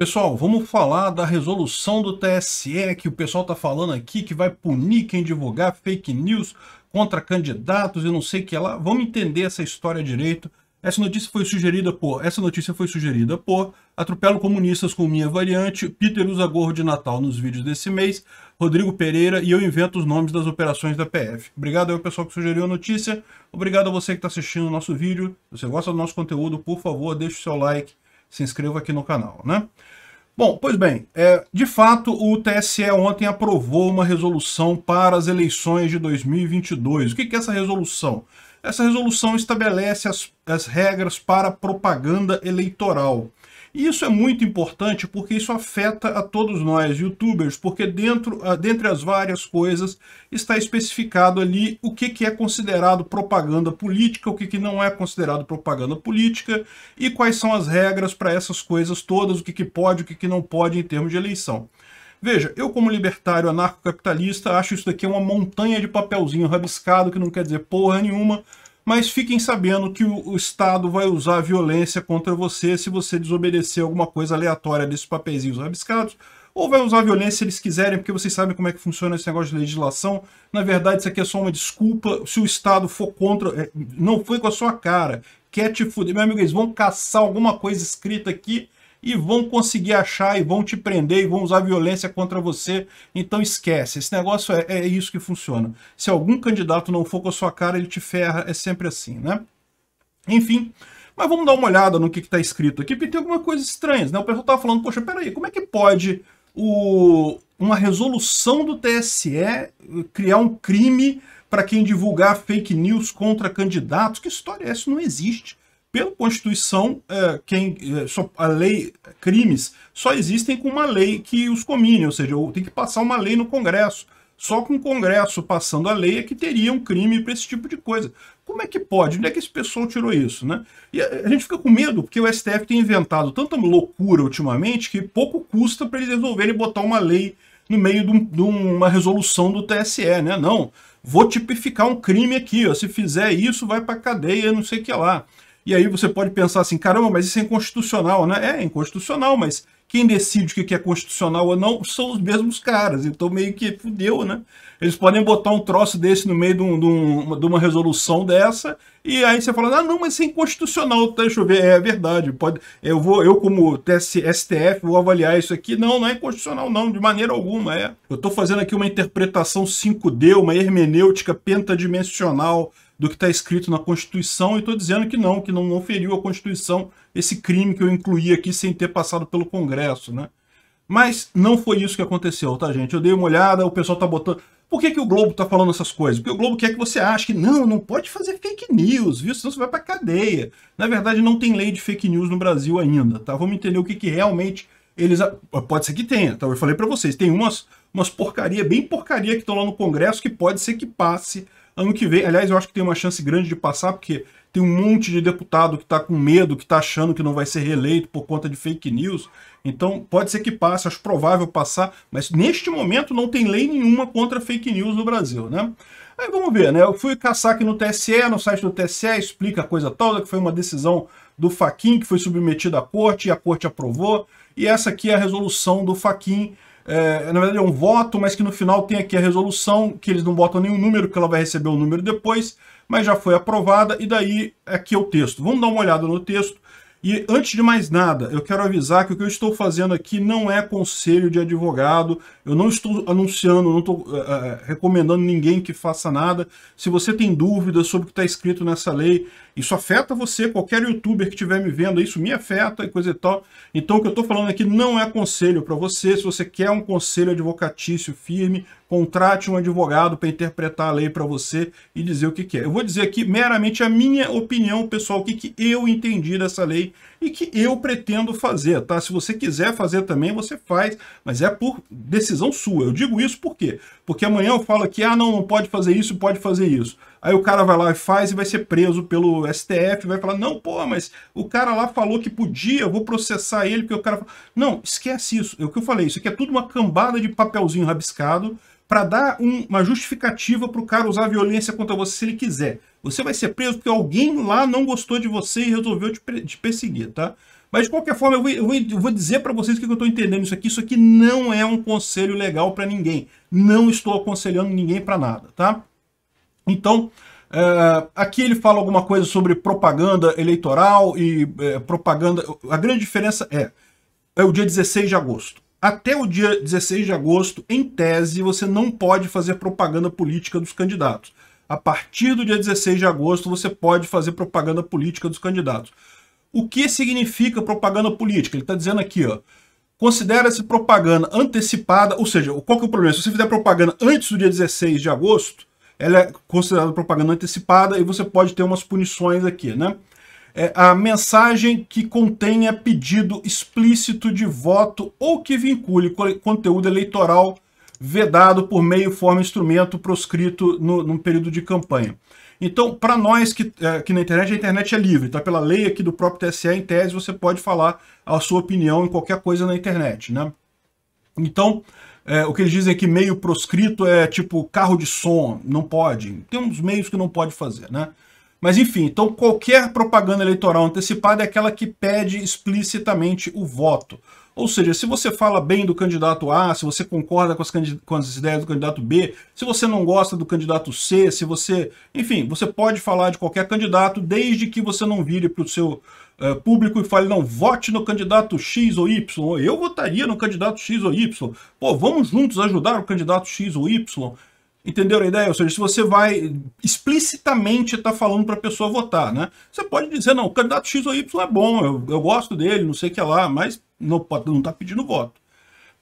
Pessoal, vamos falar da resolução do TSE que o pessoal está falando aqui, que vai punir quem divulgar fake news contra candidatos e não sei o que lá. Vamos entender essa história direito. Essa notícia foi sugerida por. Essa notícia foi sugerida por Atropelo Comunistas com Minha Variante, Peter usa gorro de Natal nos vídeos desse mês, Rodrigo Pereira e eu invento os nomes das operações da PF. Obrigado ao pessoal que sugeriu a notícia. Obrigado a você que está assistindo o nosso vídeo. Se você gosta do nosso conteúdo, por favor, deixe o seu like se inscreva aqui no canal, né? Bom, pois bem, é, de fato o TSE ontem aprovou uma resolução para as eleições de 2022. O que, que é essa resolução? Essa resolução estabelece as, as regras para propaganda eleitoral. E isso é muito importante porque isso afeta a todos nós, youtubers, porque dentro, ah, dentre as várias coisas está especificado ali o que, que é considerado propaganda política, o que, que não é considerado propaganda política e quais são as regras para essas coisas todas, o que, que pode, o que, que não pode em termos de eleição. Veja, eu como libertário anarcocapitalista acho isso daqui uma montanha de papelzinho rabiscado que não quer dizer porra nenhuma, mas fiquem sabendo que o, o Estado vai usar a violência contra você se você desobedecer alguma coisa aleatória desses papeizinhos rabiscados, ou vai usar violência se eles quiserem, porque vocês sabem como é que funciona esse negócio de legislação. Na verdade, isso aqui é só uma desculpa. Se o Estado for contra... É, não foi com a sua cara. Quer te fuder. Meu amigo, eles vão caçar alguma coisa escrita aqui e vão conseguir achar e vão te prender e vão usar violência contra você. Então esquece, esse negócio é, é isso que funciona. Se algum candidato não for com a sua cara, ele te ferra, é sempre assim, né? Enfim, mas vamos dar uma olhada no que está escrito aqui, porque tem algumas coisas estranhas, né? O pessoal estava falando, poxa, peraí, como é que pode o, uma resolução do TSE criar um crime para quem divulgar fake news contra candidatos? Que história é essa? Não existe. Pela Constituição, é, quem, é, só, a lei, crimes, só existem com uma lei que os comine, ou seja, tem que passar uma lei no Congresso. Só com o Congresso passando a lei é que teria um crime para esse tipo de coisa. Como é que pode? Onde é que esse pessoal tirou isso? Né? E a gente fica com medo porque o STF tem inventado tanta loucura ultimamente que pouco custa para eles resolverem botar uma lei no meio de, um, de, uma resolução do TSE, né? Não, vou tipificar um crime aqui, ó. se fizer isso vai para cadeia, não sei o que lá. E aí você pode pensar assim, caramba, mas isso é inconstitucional, né? É, é inconstitucional, mas quem decide o que é constitucional ou não são os mesmos caras. Então meio que fudeu, né? Eles podem botar um troço desse no meio de, um, de, um, de uma resolução dessa, e aí você fala, ah, não, mas isso é inconstitucional, tá? deixa eu ver, é verdade. Pode, eu, vou, eu como STF, vou avaliar isso aqui. Não, não é inconstitucional, não, de maneira alguma. É. Eu estou fazendo aqui uma interpretação 5D, uma hermenêutica pentadimensional do que está escrito na Constituição e estou dizendo que não, que não, oferiu a Constituição esse crime que eu incluí aqui sem ter passado pelo Congresso, né? Mas não foi isso que aconteceu, tá, gente? Eu dei uma olhada, o pessoal tá botando... Por que, que o Globo tá falando essas coisas? Porque o Globo quer que você ache que não, não pode fazer fake news, viu? Senão você vai pra cadeia. Na verdade, não tem lei de fake news no Brasil ainda, tá? Vamos entender o que, que realmente eles... Ah, pode ser que tenha, tá? Eu falei para vocês, tem umas, umas porcaria, bem porcaria que estão lá no Congresso que pode ser que passe Ano que vem, aliás, eu acho que tem uma chance grande de passar, porque tem um monte de deputado que está com medo, que está achando que não vai ser reeleito por conta de fake news. Então, pode ser que passe, acho provável passar, mas neste momento não tem lei nenhuma contra fake news no Brasil, né? Aí vamos ver, né? Eu fui caçar aqui no TSE, no site do TSE, explica a coisa toda, que foi uma decisão do Faquin que foi submetida à corte e a corte aprovou, e essa aqui é a resolução do Faquin é, na verdade é um voto, mas que no final tem aqui a resolução, que eles não botam nenhum número, que ela vai receber o um número depois, mas já foi aprovada, e daí aqui é, é o texto. Vamos dar uma olhada no texto e antes de mais nada, eu quero avisar que o que eu estou fazendo aqui não é conselho de advogado, eu não estou anunciando, não estou uh, recomendando ninguém que faça nada. Se você tem dúvidas sobre o que está escrito nessa lei, isso afeta você, qualquer youtuber que estiver me vendo, isso me afeta e coisa e tal. Então o que eu estou falando aqui não é conselho para você, se você quer um conselho advocatício firme, Contrate um advogado para interpretar a lei para você e dizer o que, que, é. Eu vou dizer aqui meramente a minha opinião, pessoal, o que, que eu entendi dessa lei e que eu pretendo fazer, tá? Se você quiser fazer também, você faz, mas é por decisão sua. Eu digo isso por quê? Porque amanhã eu falo que, ah, não, não pode fazer isso, pode fazer isso. Aí o cara vai lá e faz e vai ser preso pelo STF, vai falar, não, pô, mas o cara lá falou que podia, eu vou processar ele, porque o cara... Não, esquece isso, é o que eu falei, isso aqui é tudo uma cambada de papelzinho rabiscado para dar um, uma justificativa para o cara usar violência contra você se ele quiser. Você vai ser preso porque alguém lá não gostou de você e resolveu te, te perseguir, tá? Mas de qualquer forma, eu vou, eu vou, eu vou dizer para vocês o que eu estou entendendo isso aqui. Isso aqui não é um conselho legal para ninguém. Não estou aconselhando ninguém para nada, tá? Então, eh, aqui ele fala alguma coisa sobre propaganda eleitoral e eh, propaganda. A grande diferença é, é o dia 16 de agosto até o dia 16 de agosto, em tese, você não pode fazer propaganda política dos candidatos. A partir do dia 16 de agosto, você pode fazer propaganda política dos candidatos. O que significa propaganda política? Ele está dizendo aqui, ó. Considera-se propaganda antecipada, ou seja, qual que é o problema? Se você fizer propaganda antes do dia 16 de agosto, ela é considerada propaganda antecipada e você pode ter umas punições aqui, né? é, a mensagem que contenha pedido explícito de voto ou que vincule conteúdo eleitoral vedado por meio, forma, instrumento proscrito no, período de campanha. Então, para nós que, é, que na internet, a internet é livre, tá? Pela lei aqui do próprio TSE, em tese, você pode falar a sua opinião em qualquer coisa na internet, né? Então, é, o que eles dizem é que meio proscrito é tipo carro de som, não pode. Tem uns meios que não pode fazer, né? Mas enfim, então qualquer propaganda eleitoral antecipada é aquela que pede explicitamente o voto. Ou seja, se você fala bem do candidato A, se você concorda com as, com as, ideias do candidato B, se você não gosta do candidato C, se você... Enfim, você pode falar de qualquer candidato, desde que você não vire para o seu eh, público e fale, não, vote no candidato X ou Y, eu votaria no candidato X ou Y, pô, vamos juntos ajudar o candidato X ou Y. Entenderam a ideia? Ou seja, se você vai explicitamente estar tá falando para a pessoa votar, né? Você pode dizer, não, o candidato X ou Y é bom, eu, eu gosto dele, não sei o que lá, mas não está pedindo voto.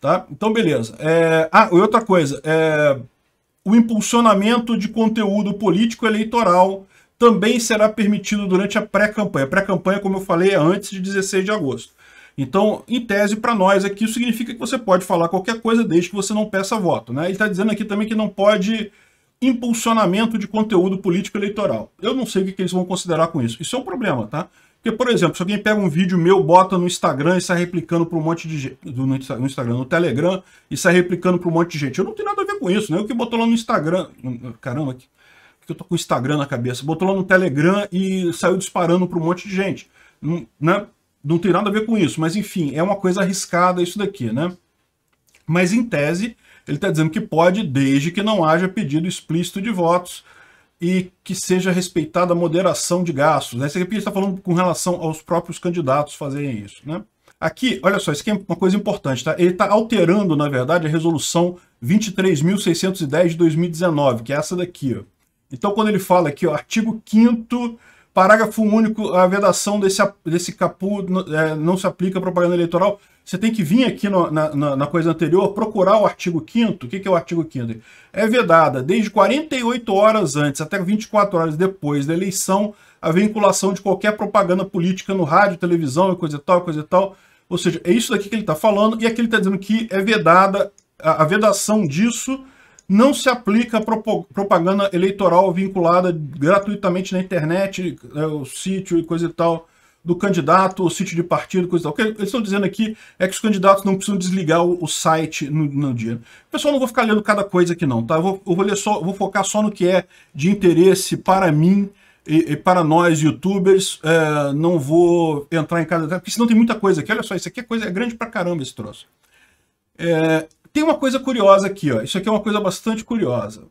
Tá? Então, beleza. É... Ah, outra coisa. É... O impulsionamento de conteúdo político eleitoral também será permitido durante a pré-campanha. Pré-campanha, como eu falei, é antes de 16 de agosto. Então, em tese, para nós aqui, isso significa que você pode falar qualquer coisa desde que você não peça voto. Né? Ele está dizendo aqui também que não pode impulsionamento de conteúdo político eleitoral. Eu não sei o que, que eles vão considerar com isso. Isso é um problema, tá? Porque, por exemplo, se alguém pega um vídeo meu, bota no Instagram e sai replicando para um monte de gente. No Instagram, no Telegram, e sai replicando para um monte de gente. Eu não tenho nada a ver com isso, né? O que botou lá no Instagram. Caramba, que, que eu tô com o Instagram na cabeça. Botou lá no Telegram e saiu disparando para um monte de gente. Hum, né? não tem nada a ver com isso, mas enfim, é uma coisa arriscada isso daqui, né? Mas em tese, ele está dizendo que pode, desde que não haja pedido explícito de votos e que seja respeitada a moderação de gastos. Né? Essa aqui está falando com relação aos próprios candidatos fazerem isso, né? Aqui, olha só, isso aqui é uma coisa importante, tá? Ele está alterando, na verdade, a resolução 23.610 de 2019, que é essa daqui, ó. Então, quando ele fala aqui, ó, artigo 5 Parágrafo único, a vedação desse, desse capu é, não se aplica à propaganda eleitoral. Você tem que vir aqui no, na, na, coisa anterior, procurar o artigo 5 O que, que é o artigo 5 É vedada, desde 48 horas antes até 24 horas depois da eleição, a vinculação de qualquer propaganda política no rádio, televisão e coisa e tal, coisa e tal. Ou seja, é isso daqui que ele está falando, e aqui ele está dizendo que é vedada, a, a vedação disso não se aplica propaganda eleitoral vinculada gratuitamente na internet, é, o sítio e coisa e tal do candidato, o sítio de partido, coisa e tal. O que eles estão dizendo aqui é que os candidatos não precisam desligar o, o site no, no, dia. Pessoal, não vou ficar lendo cada coisa aqui não, tá? Eu vou, eu vou, ler só, vou focar só no que é de interesse para mim e, e para nós youtubers. É, não vou entrar em cada... Porque senão tem muita coisa aqui. Olha só, isso aqui é coisa é grande pra caramba esse troço. É, tem uma coisa curiosa aqui, ó. Isso aqui é uma coisa bastante curiosa.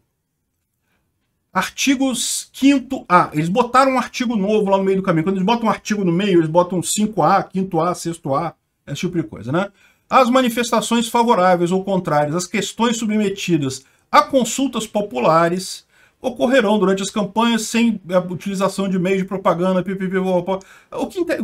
Artigos 5A. eles botaram um artigo novo lá no meio do caminho. Quando eles botam um artigo no meio, eles botam 5A, 5A, 6A, esse tipo de coisa, né? As manifestações favoráveis ou contrárias às questões submetidas a consultas populares ocorrerão durante as campanhas sem a utilização de meios de propaganda, pipipi, O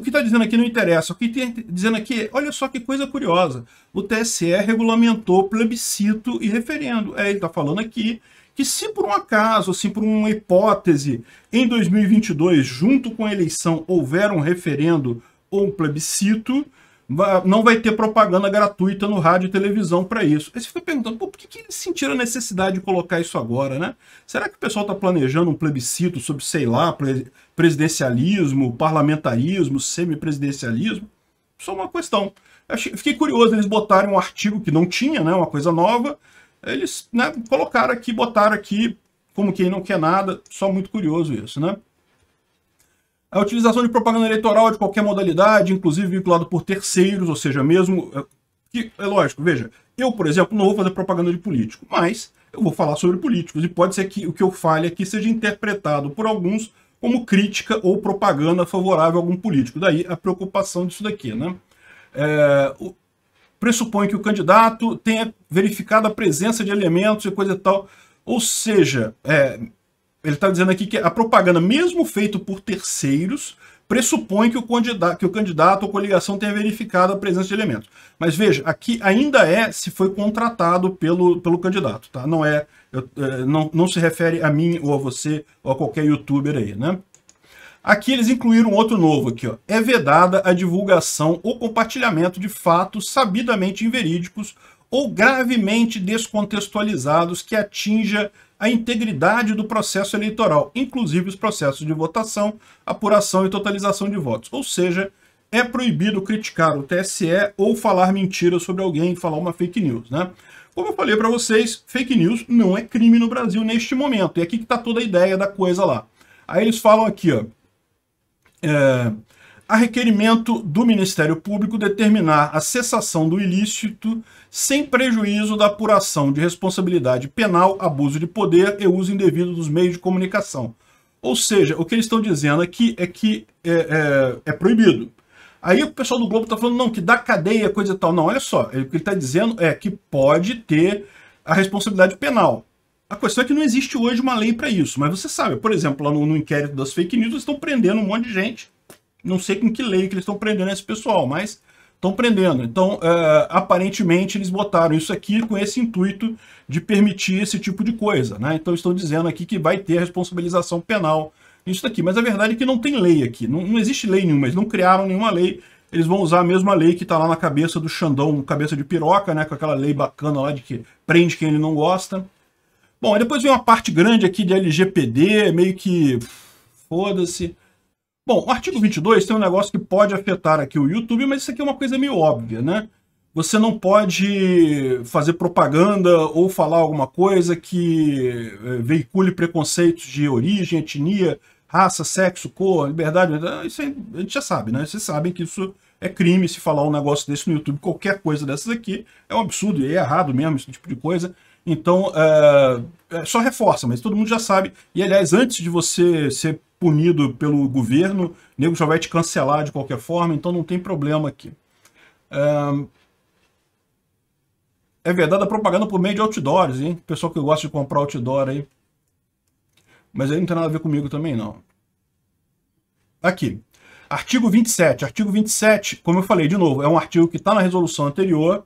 que está dizendo aqui não interessa. O que está dizendo aqui, olha só que coisa curiosa. O TSE regulamentou plebiscito e referendo. É, ele está falando aqui que se por um acaso, assim, por uma hipótese, em 2022, junto com a eleição, houver um referendo ou um plebiscito, não vai ter propaganda gratuita no rádio e televisão para isso. Aí você fica perguntando, por que, que eles sentiram a necessidade de colocar isso agora, né? Será que o pessoal está planejando um plebiscito sobre, sei lá, presidencialismo, parlamentarismo, semipresidencialismo? Só uma questão. Eu fiquei curioso, eles botaram um artigo que não tinha, né, uma coisa nova, eles né, colocaram aqui, botaram aqui, como quem não quer nada, só muito curioso isso, né? A utilização de propaganda eleitoral de qualquer modalidade, inclusive vinculado por terceiros, ou seja, mesmo. Eh, que, é lógico, veja, eu, por exemplo, não vou fazer propaganda de político, mas eu vou falar sobre políticos, e pode ser que o que eu fale aqui seja interpretado por alguns como crítica ou propaganda favorável a algum político. Daí a preocupação disso daqui, né? É, o, pressupõe que o candidato tenha verificado a presença de elementos e coisa e tal. Ou seja, é, ele está dizendo aqui que a propaganda, mesmo feita por terceiros, pressupõe que o, candidato, que o candidato ou coligação tenha verificado a presença de elementos. Mas veja, aqui ainda é se foi contratado pelo, pelo candidato, tá? Não é, eu, é, não, não se refere a mim ou a você ou a qualquer youtuber aí, né? Aqui eles incluíram outro novo aqui, ó. É vedada a divulgação ou compartilhamento de fatos sabidamente inverídicos ou gravemente descontextualizados que atinja a integridade do processo eleitoral, inclusive os processos de votação, apuração e totalização de votos. Ou seja, é proibido criticar o TSE ou falar mentira sobre alguém, falar uma fake news, né? Como eu falei para vocês, fake news não é crime no Brasil neste momento. E aqui que está toda a ideia da coisa lá. Aí eles falam aqui, ó. É, a requerimento do Ministério Público determinar a cessação do ilícito sem prejuízo da apuração de responsabilidade penal, abuso de poder e uso indevido dos meios de comunicação. Ou seja, o que eles estão dizendo aqui é que é, é, é proibido. Aí o pessoal do Globo está falando, não, que dá cadeia, coisa e tal. Não, olha só, é, o que ele está dizendo é que pode ter a responsabilidade penal. A questão é que não existe hoje uma lei para isso. Mas você sabe, por exemplo, lá no, no inquérito das fake news, eles estão prendendo um monte de gente não sei com que lei que eles estão prendendo esse pessoal, mas estão prendendo. Então, é, aparentemente, eles botaram isso aqui com esse intuito de permitir esse tipo de coisa. Né? Então, estão dizendo aqui que vai ter responsabilização penal isso daqui. Mas a verdade é que não tem lei aqui. Não, não existe lei nenhuma. Eles não criaram nenhuma lei. Eles vão usar a mesma lei que está lá na cabeça do Xandão, cabeça de piroca, né? com aquela lei bacana lá de que prende quem ele não gosta. Bom, depois vem uma parte grande aqui de LGPD, meio que... Foda-se. Bom, o artigo 22 tem um negócio que pode afetar aqui o YouTube, mas isso aqui é uma coisa meio óbvia, né? Você não pode fazer propaganda ou falar alguma coisa que eh, veicule preconceitos de origem, etnia, raça, sexo, cor, liberdade. Eh, isso aí, a gente já sabe, né? Vocês sabem que isso é crime se falar um negócio desse no YouTube. Qualquer coisa dessas aqui é um absurdo e é errado mesmo, esse tipo de coisa. Então, é, é, só reforça, mas todo mundo já sabe. E, aliás, antes de você ser punido pelo governo, o nego já vai te cancelar de qualquer forma, então não tem problema aqui. É verdade a propaganda por meio de outdoors, hein? Pessoal que gosta de comprar outdoor aí. Mas aí não tem nada a ver comigo também, não. Aqui. Artigo 27. Artigo 27, como eu falei de novo, é um artigo que está na resolução anterior.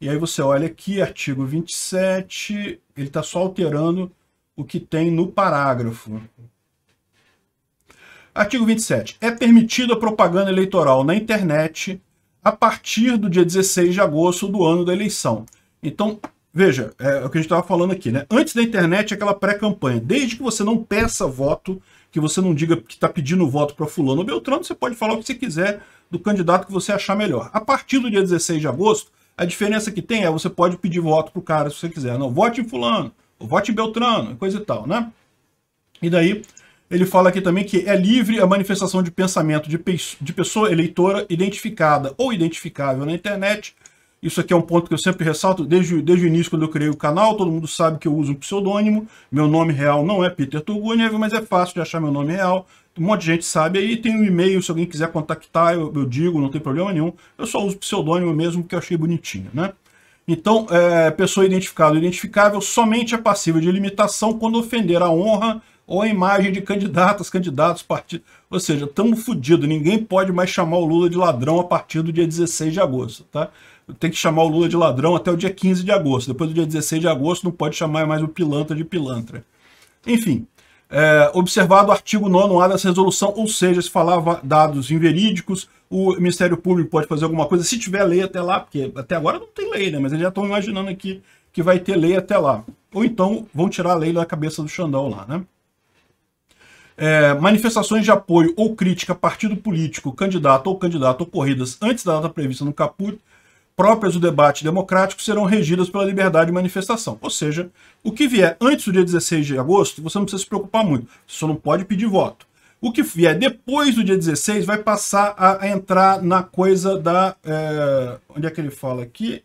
E aí você olha aqui, artigo 27, ele está só alterando o que tem no parágrafo. Artigo 27. É permitida propaganda eleitoral na internet a partir do dia 16 de agosto do ano da eleição. Então, veja, é o que a gente estava falando aqui, né? Antes da internet, é aquela pré-campanha. Desde que você não peça voto, que você não diga que está pedindo voto para fulano ou beltrano, você pode falar o que você quiser do candidato que você achar melhor. A partir do dia 16 de agosto, a diferença que tem é você pode pedir voto para o cara se você quiser. Não, vote em fulano, ou vote em beltrano, coisa e tal, né? E daí ele fala aqui também que é livre a manifestação de pensamento de, pe de pessoa eleitora identificada ou identificável na internet. Isso aqui é um ponto que eu sempre ressalto desde, desde o início, quando eu criei o canal. Todo mundo sabe que eu uso um pseudônimo. Meu nome real não é Peter Turgunev, mas é fácil de achar meu nome real. Um monte de gente sabe aí. Tem um e-mail, se alguém quiser contactar, eu, eu digo, não tem problema nenhum. Eu só uso pseudônimo mesmo, que eu achei bonitinho, né? Então, é, pessoa identificada ou identificável somente é passível de limitação quando ofender a honra, ou a imagem de candidatas, candidatos, partidos. Ou seja, estamos fodidos, ninguém pode mais chamar o Lula de ladrão a partir do dia 16 de agosto, tá? Tem que chamar o Lula de ladrão até o dia 15 de agosto. Depois do dia 16 de agosto não pode chamar mais o pilantra de pilantra. Enfim, é, observado o artigo 9 A dessa resolução, ou seja, se falava dados inverídicos, o Ministério Público pode fazer alguma coisa, se tiver lei até lá, porque até agora não tem lei, né? Mas eles já estão imaginando aqui que vai ter lei até lá. Ou então vão tirar a lei da cabeça do Xandão lá, né? É, manifestações de apoio ou crítica a partido político, candidato ou candidato ocorridas antes da data prevista no caput, próprias do debate democrático, serão regidas pela liberdade de manifestação. Ou seja, o que vier antes do dia 16 de agosto, você não precisa se preocupar muito, você só não pode pedir voto. O que vier depois do dia 16 vai passar a entrar na coisa da. É, onde é que ele fala aqui?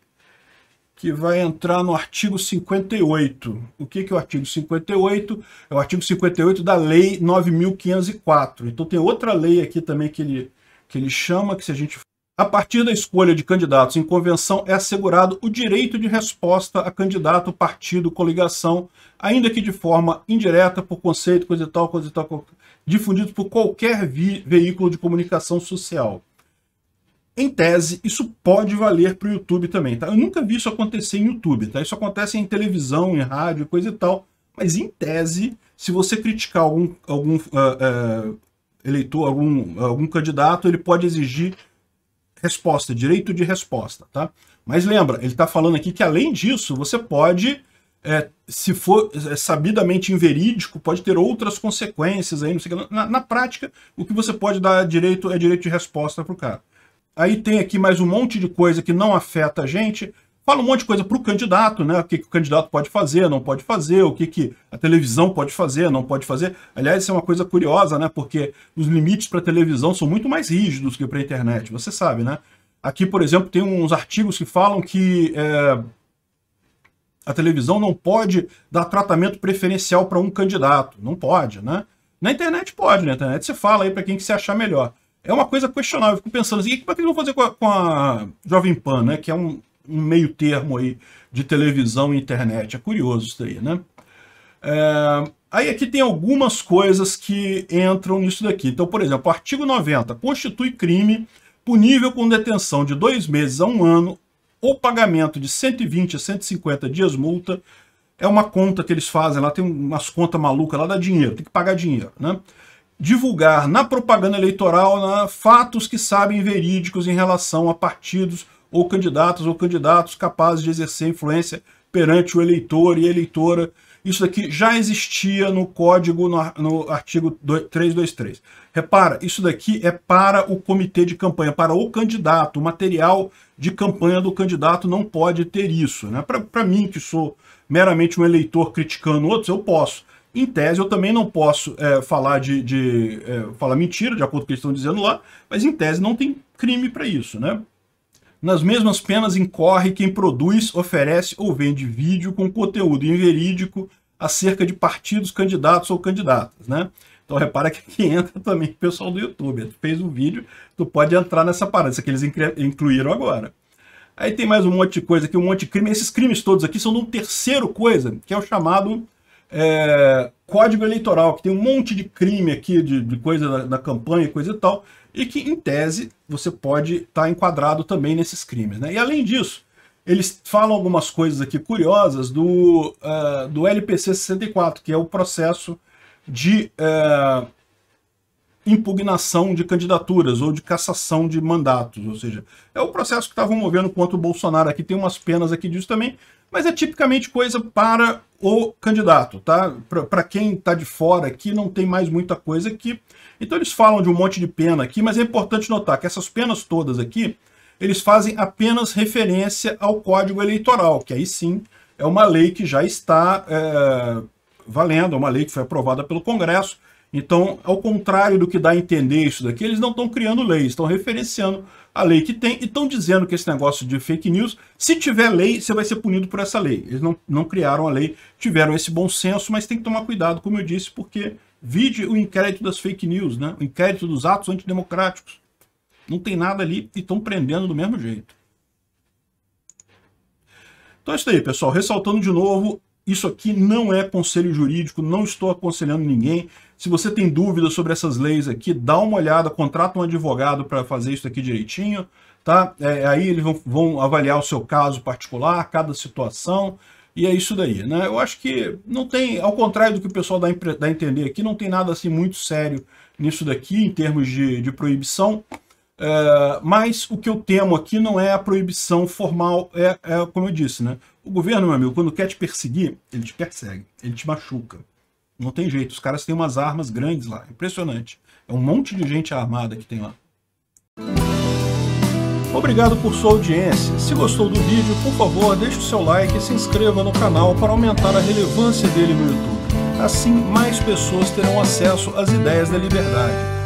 que vai entrar no artigo 58. O que, que é o artigo 58? É o artigo 58 da Lei 9.504. Então tem outra lei aqui também que ele, que ele chama, que se a gente... A partir da escolha de candidatos em convenção é assegurado o direito de resposta a candidato, partido, coligação, ainda que de forma indireta, por conceito, coisa e tal, coisa e tal, difundido por qualquer veículo de comunicação social. Em tese, isso pode valer para o YouTube também, tá? Eu nunca vi isso acontecer em YouTube, tá? Isso acontece em televisão, em rádio, coisa e tal. Mas em tese, se você criticar algum, algum uh, uh, eleitor, algum, algum candidato, ele pode exigir resposta, direito de resposta, tá? Mas lembra, ele está falando aqui que além disso, você pode, é, se for é, sabidamente inverídico, pode ter outras consequências aí, não sei o que. Na, na prática, o que você pode dar direito é direito de resposta para o cara. Aí tem aqui mais um monte de coisa que não afeta a gente. Fala um monte de coisa para o candidato, né? O que, que, o candidato pode fazer, não pode fazer, o que, que a televisão pode fazer, não pode fazer. Aliás, isso é uma coisa curiosa, né? Porque os limites para a televisão são muito mais rígidos que para a internet, você sabe, né? Aqui, por exemplo, tem uns artigos que falam que é, a televisão não pode dar tratamento preferencial para um candidato. Não pode, né? Na internet pode, na internet você fala aí para quem que se achar melhor é uma coisa questionável. Eu fico pensando assim, o que eles vão fazer com a, com a Jovem Pan, né? Que é um, um, meio termo aí de televisão e internet. É curioso isso daí, né? É, aí aqui tem algumas coisas que entram nisso daqui. Então, por exemplo, o artigo 90 constitui crime punível com detenção de dois meses a um ano ou pagamento de 120 a 150 dias multa. É uma conta que eles fazem lá, tem umas contas malucas lá, dá dinheiro, tem que pagar dinheiro, né? divulgar na propaganda eleitoral na, né, fatos que sabem verídicos em relação a partidos ou candidatos ou candidatos capazes de exercer influência perante o eleitor e eleitora. Isso daqui já existia no código, no, no artigo 323. Repara, isso daqui é para o comitê de campanha, para o candidato. O material de campanha do candidato não pode ter isso. Né? Para mim, que sou meramente um eleitor criticando outros, eu posso. Em tese, eu também não posso é, falar de, de é, falar mentira, de acordo com o que eles estão dizendo lá, mas em tese não tem crime para isso, né? Nas mesmas penas incorre quem produz, oferece ou vende vídeo com conteúdo inverídico acerca de partidos, candidatos ou candidatas, né? Então repara que aqui entra também o pessoal do YouTube. Tu fez um vídeo, tu pode entrar nessa parada, isso que eles incluíram agora. Aí tem mais um monte de coisa aqui, um monte de crime. Esses crimes todos aqui são de um terceiro coisa, que é o chamado é, código eleitoral, que tem um monte de crime aqui, de, de coisa da, da campanha e coisa e tal, e que, em tese, você pode estar tá enquadrado também nesses crimes. Né? E, além disso, eles falam algumas coisas aqui curiosas do, uh, do LPC 64, que é o processo de uh, impugnação de candidaturas ou de cassação de mandatos, ou seja, é o processo que estavam movendo contra o Bolsonaro aqui, tem umas penas aqui disso também, mas é tipicamente coisa para o candidato, tá? Para quem está de fora aqui, não tem mais muita coisa aqui. Então eles falam de um monte de pena aqui, mas é importante notar que essas penas todas aqui, eles fazem apenas referência ao Código Eleitoral, que aí sim é uma lei que já está é, valendo, é uma lei que foi aprovada pelo Congresso, então, ao contrário do que dá a entender isso daqui, eles não estão criando leis, estão referenciando a lei que tem e estão dizendo que esse negócio de fake news, se tiver lei, você vai ser punido por essa lei. Eles não, não criaram a lei, tiveram esse bom senso, mas tem que tomar cuidado, como eu disse, porque vide o inquérito das fake news, né? o inquérito dos atos antidemocráticos. Não tem nada ali e estão prendendo do mesmo jeito. Então é isso aí, pessoal. Ressaltando de novo isso aqui não é conselho jurídico, não estou aconselhando ninguém. Se você tem dúvidas sobre essas leis aqui, dá uma olhada, contrata um advogado para fazer isso aqui direitinho, tá? É, aí eles vão, vão avaliar o seu caso particular, cada situação, e é isso daí, né? Eu acho que não tem, ao contrário do que o pessoal dá, dá a entender aqui, não tem nada assim muito sério nisso daqui, em termos de, de proibição, é, mas o que eu temo aqui não é a proibição formal, é, é como eu disse, né? O governo, meu amigo, quando quer te perseguir, ele te persegue, ele te machuca. Não tem jeito, os caras têm umas armas grandes lá, impressionante. É um monte de gente armada que tem lá. Obrigado por sua audiência. Se gostou do vídeo, por favor, deixe o seu like e se inscreva no canal para aumentar a relevância dele no YouTube. Assim, mais pessoas terão acesso às ideias da liberdade